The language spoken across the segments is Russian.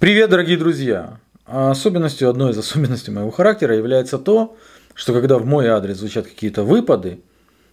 Привет, дорогие друзья! Особенностью, одной из особенностей моего характера является то, что когда в мой адрес звучат какие-то выпады,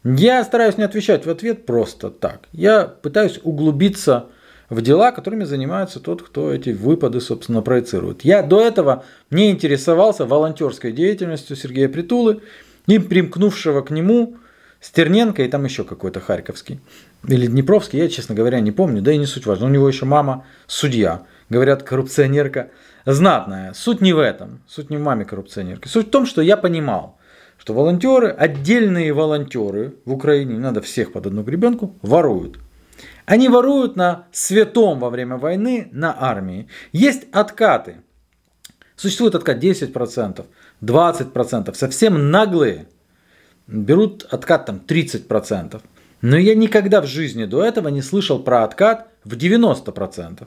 я стараюсь не отвечать в ответ просто так. Я пытаюсь углубиться в дела, которыми занимается тот, кто эти выпады, собственно, проецирует. Я до этого не интересовался волонтерской деятельностью Сергея Притулы и примкнувшего к нему Стерненко и там еще какой-то харьковский или Днепровский, я, честно говоря, не помню, да и не суть важно. У него еще мама судья говорят коррупционерка, знатная. Суть не в этом, суть не в маме коррупционерки. Суть в том, что я понимал, что волонтеры, отдельные волонтеры в Украине, надо всех под одну гребенку, воруют. Они воруют на святом во время войны, на армии. Есть откаты. Существует откат 10%, 20%, совсем наглые. Берут откат там 30%. Но я никогда в жизни до этого не слышал про откат в 90%.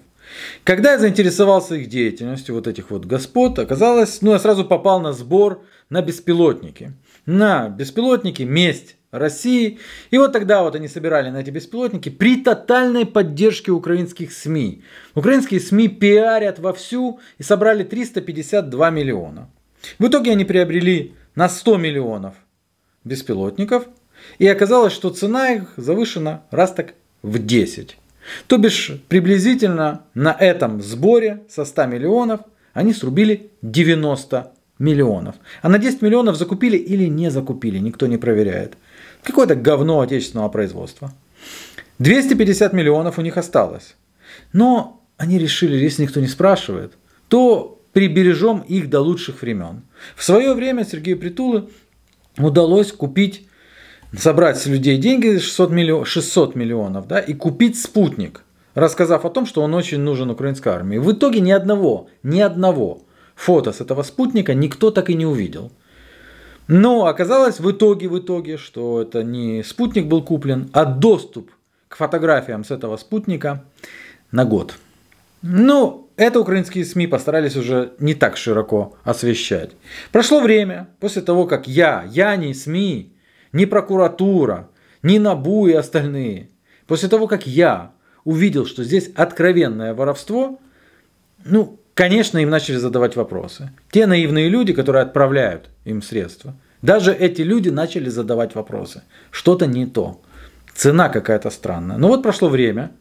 Когда я заинтересовался их деятельностью, вот этих вот господ, оказалось, ну я сразу попал на сбор на беспилотники. На беспилотники месть России. И вот тогда вот они собирали на эти беспилотники при тотальной поддержке украинских СМИ. Украинские СМИ пиарят вовсю и собрали 352 миллиона. В итоге они приобрели на 100 миллионов беспилотников. И оказалось, что цена их завышена раз так в 10. То бишь приблизительно на этом сборе со 100 миллионов они срубили 90 миллионов. А на 10 миллионов закупили или не закупили, никто не проверяет. Какое-то говно отечественного производства. 250 миллионов у них осталось. Но они решили, если никто не спрашивает, то прибережем их до лучших времен. В свое время Сергею Притулы удалось купить собрать с людей деньги 600, миллион, 600 миллионов да, и купить спутник, рассказав о том, что он очень нужен украинской армии. В итоге ни одного, ни одного фото с этого спутника никто так и не увидел. Но оказалось в итоге, в итоге, что это не спутник был куплен, а доступ к фотографиям с этого спутника на год. Ну, это украинские СМИ постарались уже не так широко освещать. Прошло время, после того, как я, я не СМИ, ни прокуратура, ни НАБУ и остальные. После того, как я увидел, что здесь откровенное воровство, ну, конечно, им начали задавать вопросы. Те наивные люди, которые отправляют им средства, даже эти люди начали задавать вопросы. Что-то не то. Цена какая-то странная. Но ну вот прошло время,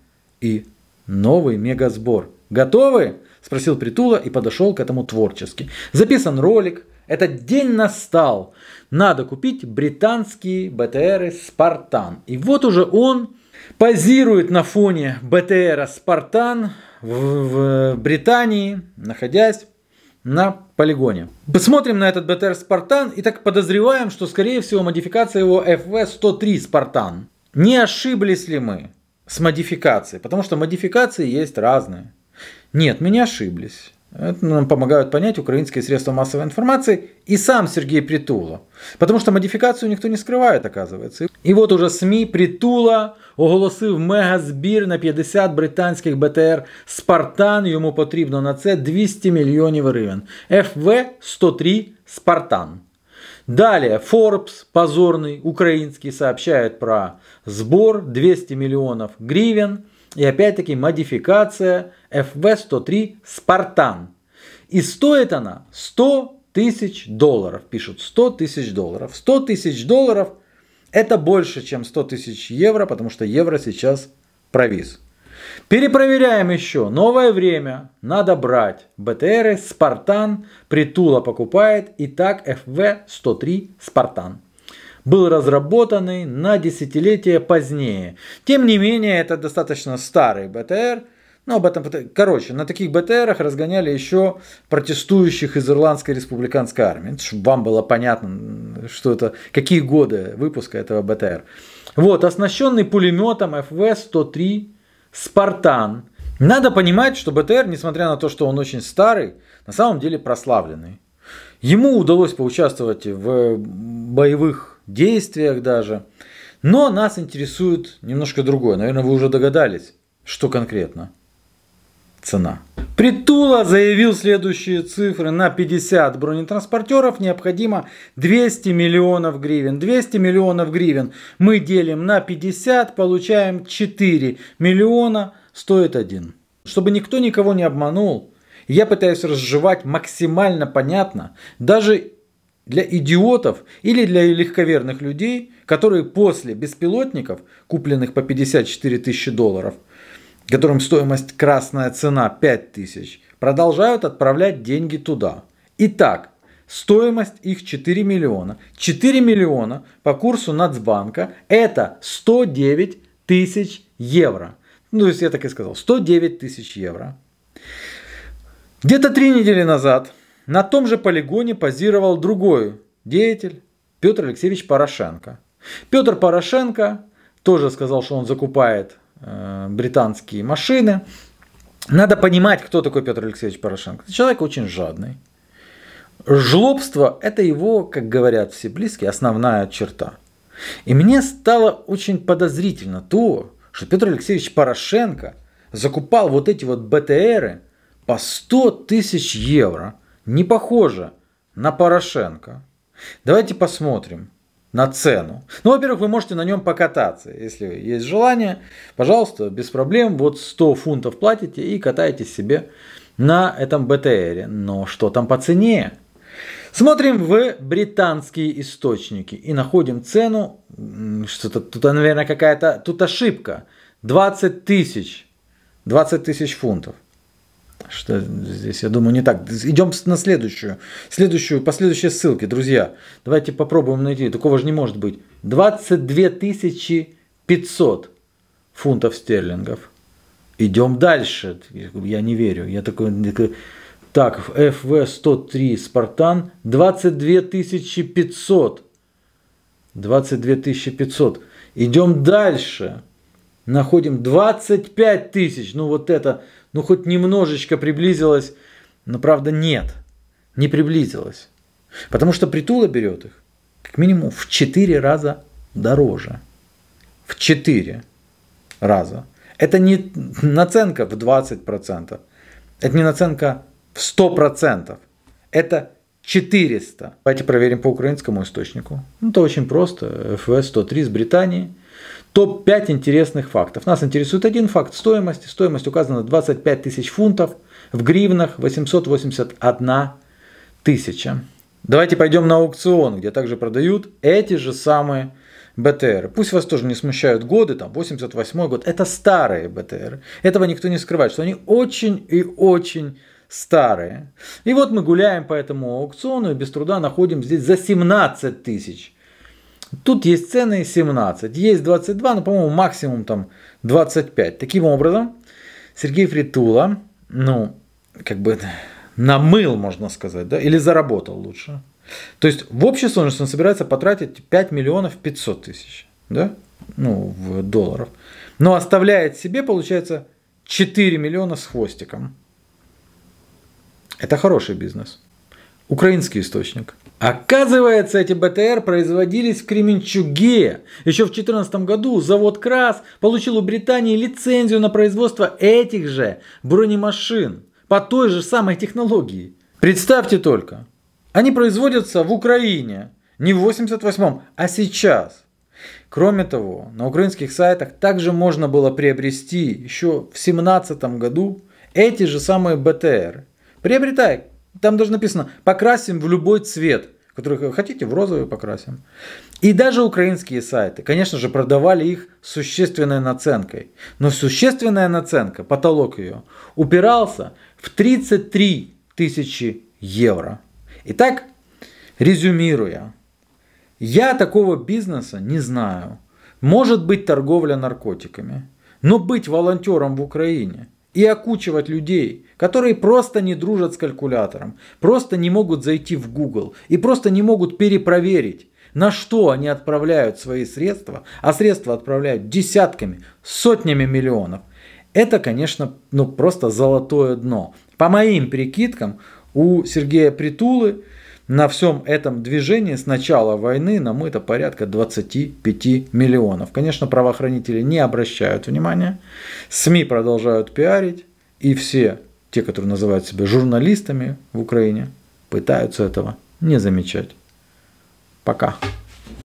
и новый мегасбор. Готовы? Спросил Притула и подошел к этому творчески. Записан ролик. Этот день настал. Надо купить британские БТРы «Спартан». И вот уже он позирует на фоне БТРа «Спартан» в, в Британии, находясь на полигоне. Посмотрим на этот БТР «Спартан» и так подозреваем, что скорее всего модификация его FV-103 «Спартан». Не ошиблись ли мы с модификацией? Потому что модификации есть разные. Нет, меня ошиблись. Это нам помогают понять украинские средства массовой информации и сам Сергей Притула. Потому что модификацию никто не скрывает, оказывается. И вот уже СМИ Притула оголосив мегазбір на 50 британських БТР Спартан. Йому потрібно на це 200 мільйонів гривень. ФВ 103 Спартан. Далее Forbes, позорный украинский, сообщает про сбор 200 миллионов гривен – и опять-таки модификация FV-103 «Спартан». И стоит она 100 тысяч долларов. Пишут 100 тысяч долларов. 100 тысяч долларов – это больше, чем 100 тысяч евро, потому что евро сейчас провиз. Перепроверяем еще. Новое время. Надо брать. БТРы, Спартан, Притула покупает. Итак, так 103 Спартан был разработанный на десятилетия позднее. Тем не менее, это достаточно старый БТР. Но ну, об этом... Короче, на таких БТРах разгоняли еще протестующих из Ирландской республиканской армии. Чтобы вам было понятно, что это, какие годы выпуска этого БТР. Вот, оснащенный пулеметом ФВ-103 «Спартан». Надо понимать, что БТР, несмотря на то, что он очень старый, на самом деле прославленный. Ему удалось поучаствовать в боевых действиях даже. Но нас интересует немножко другое. Наверное, вы уже догадались, что конкретно. Цена. Притула заявил следующие цифры. На 50 бронетранспортеров необходимо 200 миллионов гривен. 200 миллионов гривен мы делим на 50, получаем 4 миллиона, стоит один. Чтобы никто никого не обманул, я пытаюсь разжевать максимально понятно, даже для идиотов или для легковерных людей, которые после беспилотников, купленных по 54 тысячи долларов, которым стоимость красная цена 5 тысяч, продолжают отправлять деньги туда. Итак, стоимость их 4 миллиона. 4 миллиона по курсу Нацбанка это 109 тысяч евро. Ну, то есть я так и сказал, 109 тысяч евро. Где-то три недели назад на том же полигоне позировал другой деятель Петр Алексеевич Порошенко. Петр Порошенко тоже сказал, что он закупает э, британские машины. Надо понимать, кто такой Петр Алексеевич Порошенко. Человек очень жадный. Жлобство – это его, как говорят все близкие, основная черта. И мне стало очень подозрительно то, что Петр Алексеевич Порошенко закупал вот эти вот БТРы по 100 тысяч евро – не похожа на Порошенко. Давайте посмотрим на цену. Ну, во-первых, вы можете на нем покататься, если есть желание. Пожалуйста, без проблем. Вот 100 фунтов платите и катаетесь себе на этом БТРе. Но что там по цене? Смотрим в британские источники и находим цену. Что-то тут, наверное, какая-то тут ошибка. 20 тысяч. 20 тысяч фунтов что здесь, я думаю, не так. Идем на следующую. Следующую, последующие ссылки, друзья. Давайте попробуем найти. Такого же не может быть. 22 500 фунтов стерлингов. Идем дальше. Я не верю. Я такой... Так, ФВ-103 Спартан. 22 500. 22 500. Идем дальше. Находим 25 тысяч. Ну вот это ну хоть немножечко приблизилась, но правда нет, не приблизилась. Потому что Притула берет их как минимум в 4 раза дороже. В 4 раза. Это не наценка в 20%, это не наценка в 100%, это 400. Давайте проверим по украинскому источнику. Ну, это очень просто. ФВС 103 из Британии – Топ-5 интересных фактов. Нас интересует один факт Стоимость, Стоимость указана 25 тысяч фунтов. В гривнах 881 тысяча. Давайте пойдем на аукцион, где также продают эти же самые БТР. Пусть вас тоже не смущают годы, там 88 год, это старые БТР. Этого никто не скрывает, что они очень и очень старые. И вот мы гуляем по этому аукциону и без труда находим здесь за 17 тысяч Тут есть цены 17, есть 22, но, ну, по-моему, максимум там 25. Таким образом, Сергей Фритула, ну, как бы намыл, можно сказать, да, или заработал лучше. То есть в общей сложности он собирается потратить 5 миллионов 500 тысяч, да, ну, в долларов. Но оставляет себе, получается, 4 миллиона с хвостиком. Это хороший бизнес. Украинский источник. Оказывается, эти БТР производились в Кременчуге. Еще в 2014 году завод КРАС получил у Британии лицензию на производство этих же бронемашин по той же самой технологии. Представьте только, они производятся в Украине не в 88-м, а сейчас. Кроме того, на украинских сайтах также можно было приобрести еще в 2017 году эти же самые БТР. Приобретай там даже написано, покрасим в любой цвет, который хотите, в розовый покрасим. И даже украинские сайты, конечно же, продавали их с существенной наценкой. Но существенная наценка, потолок ее, упирался в 33 тысячи евро. Итак, резюмируя, я такого бизнеса не знаю. Может быть торговля наркотиками, но быть волонтером в Украине – и окучивать людей, которые просто не дружат с калькулятором, просто не могут зайти в Google и просто не могут перепроверить, на что они отправляют свои средства, а средства отправляют десятками, сотнями миллионов. Это, конечно, ну просто золотое дно. По моим прикидкам, у Сергея Притулы на всем этом движении с начала войны намыто порядка 25 миллионов. Конечно, правоохранители не обращают внимания, СМИ продолжают пиарить, и все те, которые называют себя журналистами в Украине, пытаются этого не замечать. Пока.